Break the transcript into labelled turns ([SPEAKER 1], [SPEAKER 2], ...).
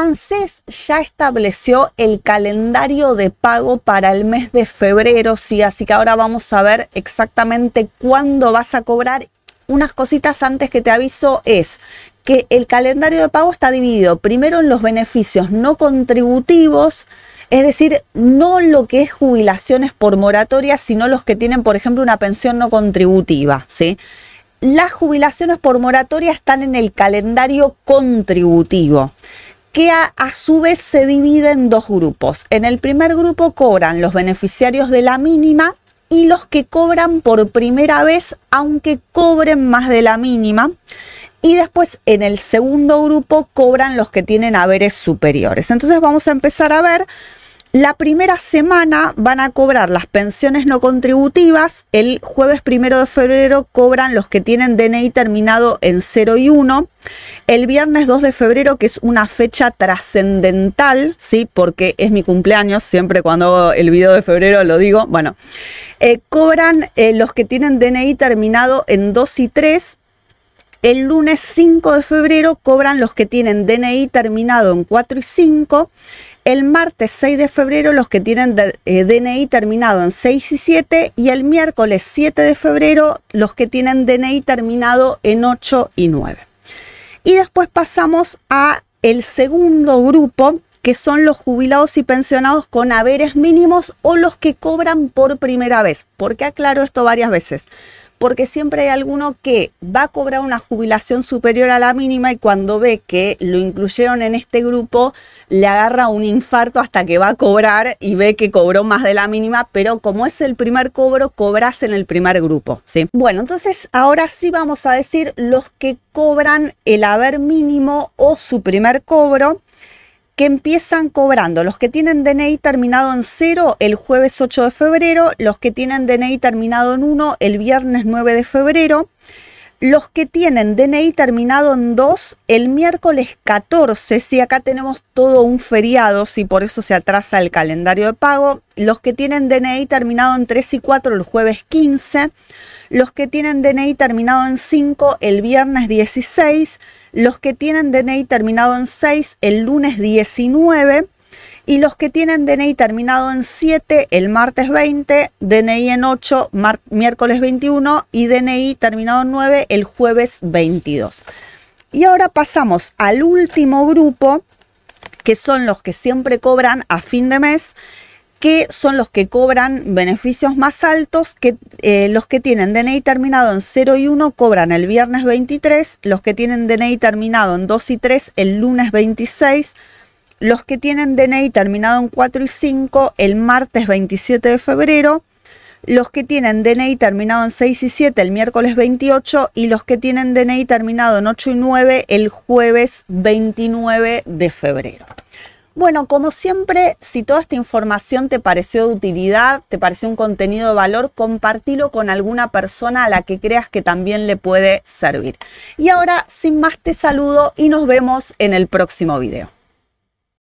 [SPEAKER 1] ANSES ya estableció el calendario de pago para el mes de febrero, sí, así que ahora vamos a ver exactamente cuándo vas a cobrar. Unas cositas antes que te aviso es que el calendario de pago está dividido primero en los beneficios no contributivos, es decir, no lo que es jubilaciones por moratoria, sino los que tienen, por ejemplo, una pensión no contributiva, ¿sí? Las jubilaciones por moratoria están en el calendario contributivo que a, su vez se divide en dos grupos. En el primer grupo cobran los beneficiarios de la mínima y los que cobran por primera vez, aunque cobren más de la mínima. Y después en el segundo grupo cobran los que tienen haberes superiores. Entonces vamos a empezar a ver la primera semana van a cobrar las pensiones no contributivas. El jueves primero de febrero cobran los que tienen DNI terminado en 0 y 1. El viernes 2 de febrero, que es una fecha trascendental, ¿sí? Porque es mi cumpleaños, siempre cuando el video de febrero lo digo. Bueno, eh, cobran eh, los que tienen DNI terminado en 2 y 3. El lunes 5 de febrero cobran los que tienen DNI terminado en 4 y 5. El martes 6 de febrero los que tienen DNI eh, terminado en 6 y 7 y el miércoles 7 de febrero los que tienen DNI terminado en 8 y 9. Y después pasamos a el segundo grupo que son los jubilados y pensionados con haberes mínimos o los que cobran por primera vez. Porque aclaro esto varias veces porque siempre hay alguno que va a cobrar una jubilación superior a la mínima y cuando ve que lo incluyeron en este grupo, le agarra un infarto hasta que va a cobrar y ve que cobró más de la mínima, pero como es el primer cobro, cobras en el primer grupo. ¿sí? Bueno, entonces ahora sí vamos a decir los que cobran el haber mínimo o su primer cobro que empiezan cobrando. Los que tienen DNI terminado en cero el jueves 8 de febrero, los que tienen DNI terminado en 1 el viernes 9 de febrero los que tienen DNI terminado en 2 el miércoles 14, si acá tenemos todo un feriado, si por eso se atrasa el calendario de pago, los que tienen DNI terminado en 3 y 4 el jueves 15, los que tienen DNI terminado en 5 el viernes 16, los que tienen DNI terminado en 6 el lunes 19, y los que tienen DNI terminado en 7 el martes 20, DNI en 8 miércoles 21 y DNI terminado en 9 el jueves 22. Y ahora pasamos al último grupo, que son los que siempre cobran a fin de mes, que son los que cobran beneficios más altos, que eh, los que tienen DNI terminado en 0 y 1 cobran el viernes 23, los que tienen DNI terminado en 2 y 3 el lunes 26, los que tienen DNI terminado en 4 y 5 el martes 27 de febrero. Los que tienen DNI terminado en 6 y 7 el miércoles 28 y los que tienen DNI terminado en 8 y 9 el jueves 29 de febrero. Bueno, como siempre, si toda esta información te pareció de utilidad, te pareció un contenido de valor, compartilo con alguna persona a la que creas que también le puede servir. Y ahora, sin más, te saludo y nos vemos en el próximo video.